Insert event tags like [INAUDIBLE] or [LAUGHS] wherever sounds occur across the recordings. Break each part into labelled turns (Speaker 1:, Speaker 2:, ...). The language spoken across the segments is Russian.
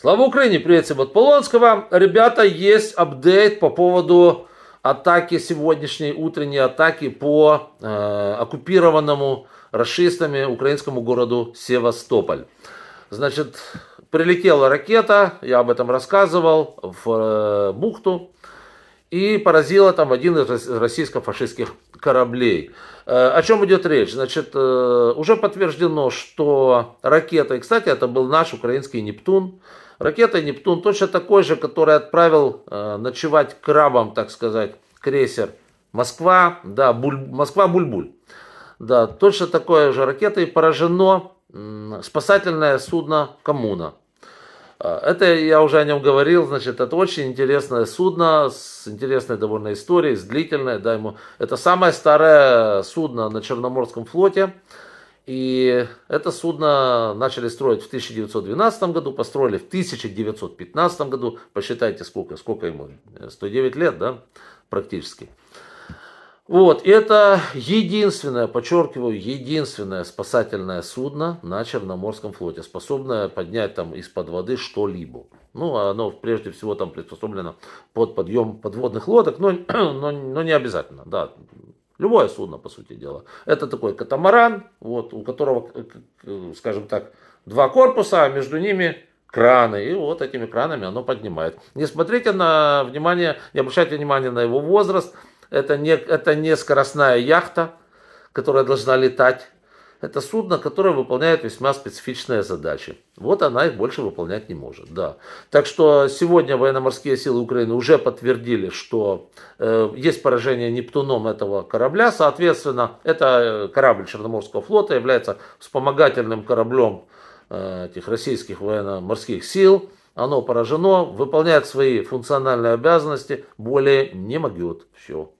Speaker 1: Слава Украине, приветствуем от Полонского. Ребята, есть апдейт по поводу атаки, сегодняшней утренней атаки по э, оккупированному расистами украинскому городу Севастополь. Значит, прилетела ракета, я об этом рассказывал, в э, бухту и поразила там один из российско-фашистских кораблей. Э, о чем идет речь? Значит, э, уже подтверждено, что ракета, и, кстати, это был наш украинский Нептун, ракета Нептун точно такой же, который отправил э, ночевать крабом, так сказать, крейсер Москва, да, Буль, Москва Бульбуль. Да, точно такое же ракетой поражено спасательное судно Коммуна. А, это я уже о нем говорил, значит, это очень интересное судно с интересной довольно историей, с длительной, да, ему. Это самое старое судно на Черноморском флоте, и это судно начали строить в 1912 году, построили в 1915 году, посчитайте сколько, сколько ему, 109 лет, да, практически. Вот, это единственное, подчеркиваю, единственное спасательное судно на Черноморском флоте, способное поднять там из-под воды что-либо. Ну, оно прежде всего там приспособлено под подъем подводных лодок, но, [CLEARS THROAT] но, но не обязательно, да. Любое судно, по сути дела. Это такой катамаран, вот, у которого, э, э, скажем так, два корпуса, а между ними краны, и вот этими кранами оно поднимает. Не смотрите на внимание, не обращайте внимания на его возраст – это не, это не скоростная яхта, которая должна летать. Это судно, которое выполняет весьма специфичные задачи. Вот она их больше выполнять не может, да. Так что сегодня военно-морские силы Украины уже подтвердили, что э, есть поражение Нептуном этого корабля. Соответственно, это э, корабль Черноморского флота является вспомогательным кораблем э, этих российских военно-морских сил. Оно поражено, выполняет свои функциональные обязанности, более не могет. Все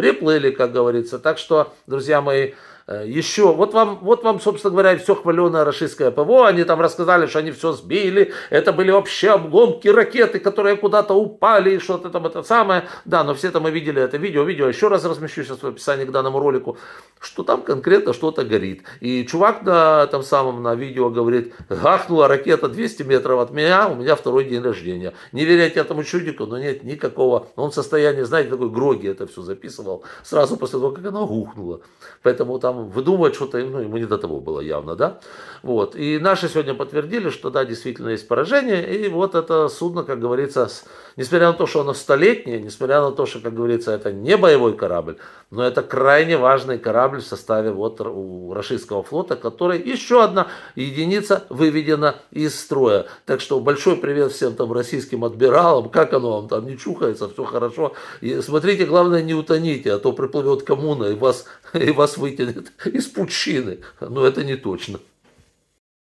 Speaker 1: приплыли, как говорится. Так что, друзья мои, Э, еще, вот вам, вот вам, собственно говоря, все хваленое российское ПВО, они там рассказали, что они все сбили, это были вообще обломки ракеты, которые куда-то упали, и что-то там это самое. Да, но все это мы видели это видео, видео еще раз размещу сейчас в описании к данному ролику, что там конкретно что-то горит. И чувак на там самом на видео говорит, гахнула ракета 200 метров от меня, у меня второй день рождения. Не верите этому чудику, но нет никакого, он в состоянии, знаете, такой гроги это все записывал, сразу после того, как она гухнула. Поэтому там выдумывать что-то, ну, ему не до того было явно, да. Вот. И наши сегодня подтвердили, что да, действительно есть поражение, и вот это судно, как говорится, с... несмотря на то, что оно столетнее, несмотря на то, что, как говорится, это не боевой корабль, но это крайне важный корабль в составе вот у российского флота, который еще одна единица выведена из строя. Так что большой привет всем там российским адмиралам, как оно вам там не чухается, все хорошо. И смотрите, главное не утоните, а то приплывет коммуна и вас, [LAUGHS] и вас вытянет из пучины. Но это не точно.